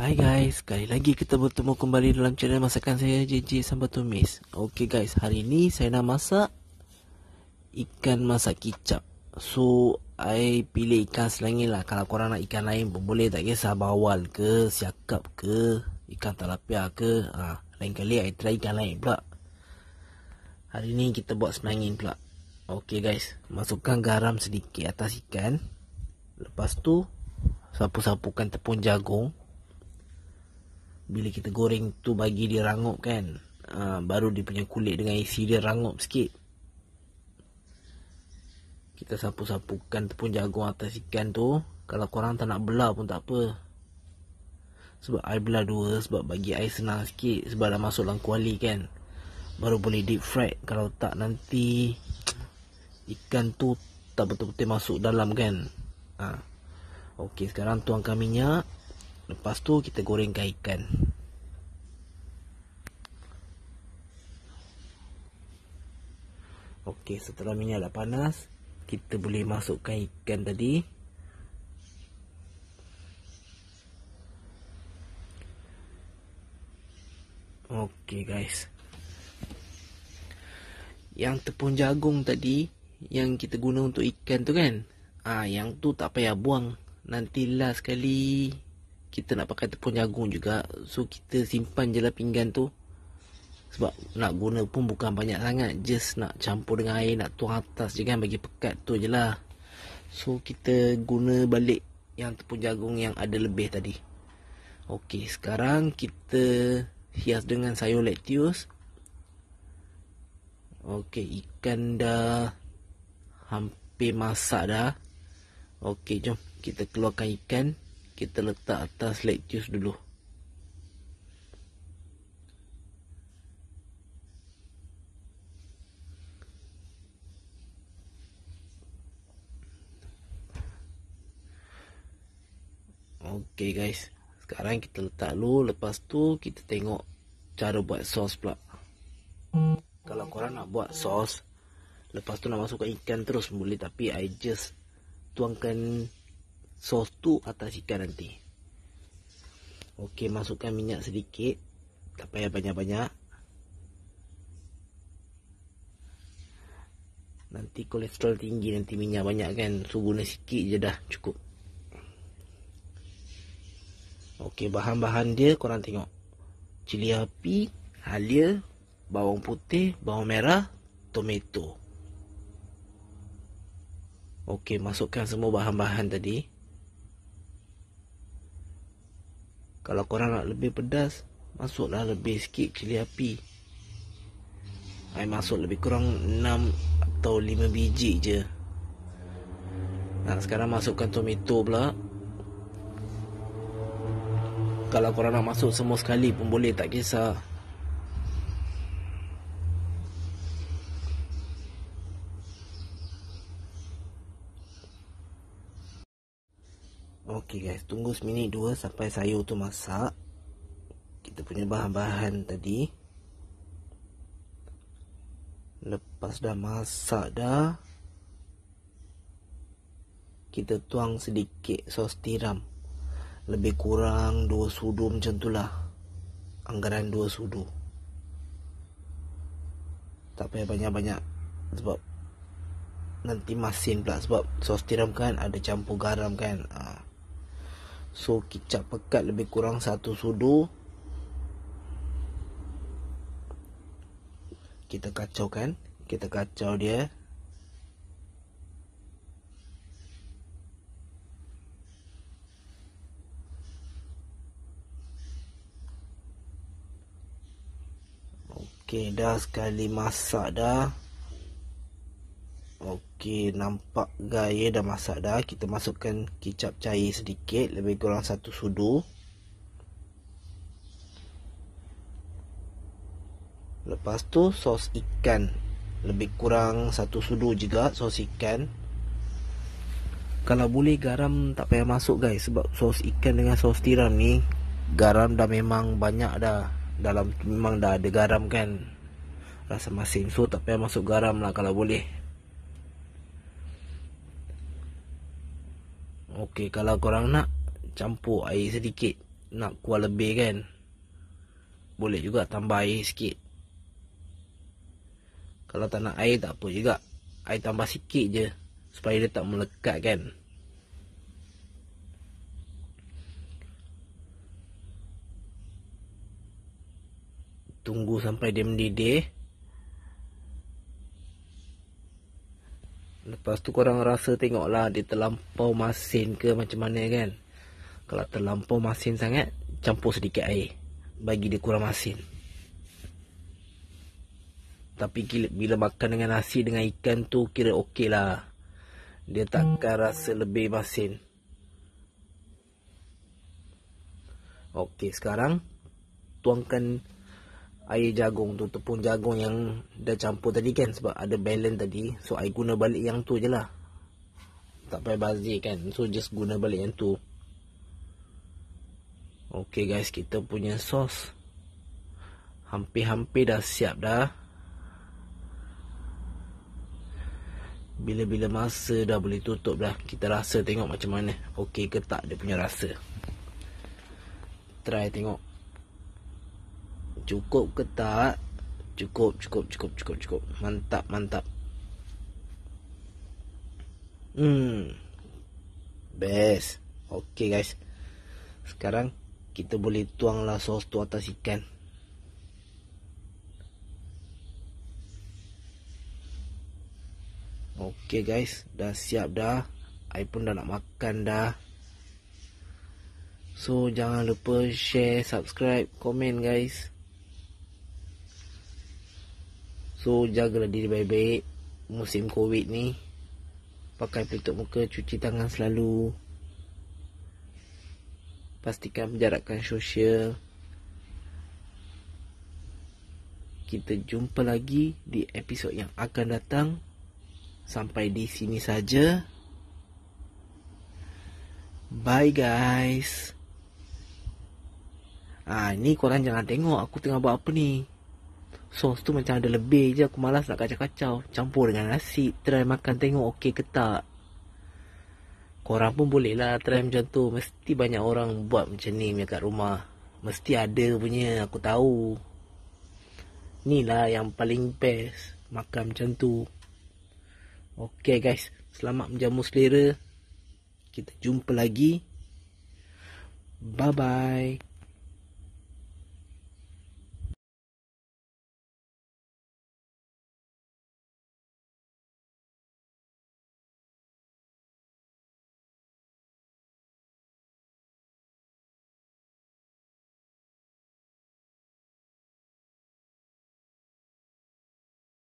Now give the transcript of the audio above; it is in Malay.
Hai guys, sekali lagi kita bertemu kembali dalam channel masakan saya JJ Sambal Tumis Okay guys, hari ini saya nak masak ikan masak kicap So, I pilih ikan selangin lah Kalau korang nak ikan lain pun boleh tak kisah Bawal ke, siakap ke, ikan talapia ke ha, Lain kali I try ikan lain pula Hari ini kita buat selangin pula Okay guys, masukkan garam sedikit atas ikan Lepas tu, sapu-sapukan tepung jagung bila kita goreng tu bagi dia rangup kan uh, baru dia punya kulit dengan isi dia rangup sikit kita sapu-sapukan tepung jagung atas ikan tu kalau korang tak nak belah pun tak apa sebab air belah dua sebab bagi air senang sikit sebab dah masuk dalam kuali kan baru boleh deep fried kalau tak nanti ikan tu tak betul-betul masuk dalam kan ha. Okey sekarang tuangkan minyak Lepas tu kita gorengkan ikan Okey, setelah minyak dah panas, kita boleh masukkan ikan tadi. Okey guys. Yang tepung jagung tadi yang kita guna untuk ikan tu kan? Ah, ha, yang tu tak payah buang. Nanti last sekali kita nak pakai tepung jagung juga. So kita simpan je lah pinggan tu sebab nak guna pun bukan banyak sangat just nak campur dengan air nak tuang atas je kan bagi pekat tu je lah so kita guna balik yang tepung jagung yang ada lebih tadi ok sekarang kita hias dengan sayur lettuce ok ikan dah hampir masak dah ok jom kita keluarkan ikan kita letak atas lettuce dulu Okey guys, sekarang kita letak dulu lepas tu kita tengok cara buat sos pula. Kalau korang nak buat sos lepas tu nak masukkan ikan terus boleh tapi I just tuangkan sos tu atas ikan nanti. Okey, masukkan minyak sedikit. Tak payah banyak-banyak. Nanti kolesterol tinggi nanti minyak banyak kan. So guna sikit je dah cukup. Okey, bahan-bahan dia korang tengok. Cili api, halia, bawang putih, bawang merah, tomato. Okey, masukkan semua bahan-bahan tadi. Kalau korang nak lebih pedas, masuklah lebih sikit cili api. Saya masuk lebih kurang 6 atau 5 biji je. Nah, sekarang masukkan tomato pula. Kalau korang nak masuk semua sekali pun boleh tak kisah Ok guys tunggu seminit dua sampai sayur tu masak Kita punya bahan-bahan tadi Lepas dah masak dah Kita tuang sedikit sos tiram lebih kurang dua sudu macam itulah anggaran dua sudu tak payah banyak-banyak sebab nanti masin pula sebab sos tiram kan ada campur garam kan ha. so kicap pekat lebih kurang satu sudu kita kacau kan kita kacau dia Okey, dah sekali masak dah. Okey, nampak gaya dah masak dah. Kita masukkan kicap cair sedikit, lebih kurang satu sudu. Lepas tu sos ikan Lebih kurang satu sudu juga sos ikan Kalau boleh garam tak payah masuk guys Sebab sos ikan dengan sos tiram ni Garam dah memang banyak dah dalam memang dah ada garam kan rasa masin so tak payah masuk garam lah kalau boleh ok kalau korang nak campur air sedikit nak kuah lebih kan boleh juga tambah air sikit kalau tak nak air tak apa juga air tambah sikit je supaya dia tak melekat kan tunggu sampai dia mendidih lepas tu korang rasa tengoklah dia terlampau masin ke macam mana kan kalau terlampau masin sangat campur sedikit air bagi dia kurang masin tapi bila makan dengan nasi dengan ikan tu kira okey lah dia takkan rasa lebih masin Okey sekarang tuangkan air jagung tu tepung jagung yang dah campur tadi kan sebab ada balance tadi so I guna balik yang tu je lah tak payah bazir kan so just guna balik yang tu ok guys kita punya sos hampir-hampir dah siap dah bila-bila masa dah boleh tutup dah kita rasa tengok macam mana ok ke tak dia punya rasa try tengok cukup ke tak? Cukup, cukup, cukup, cukup, cukup. Mantap, mantap. Hmm. Best. Okay guys. Sekarang kita boleh tuanglah sos tu atas ikan. Okay guys, dah siap dah. Air pun dah nak makan dah. So jangan lupa share, subscribe, komen guys. So jaga diri baik-baik Musim covid ni Pakai pelitup muka Cuci tangan selalu Pastikan menjarakkan sosial Kita jumpa lagi Di episod yang akan datang Sampai di sini saja Bye guys Ah ha, ni korang jangan tengok aku tengah buat apa ni sos tu macam ada lebih je aku malas nak kacau-kacau campur dengan nasi try makan tengok okey ke tak korang pun boleh lah try macam tu mesti banyak orang buat macam ni punya kat rumah mesti ada punya aku tahu ni lah yang paling best makan macam tu Okay guys, selamat menjamu selera. Kita jumpa lagi. Bye-bye.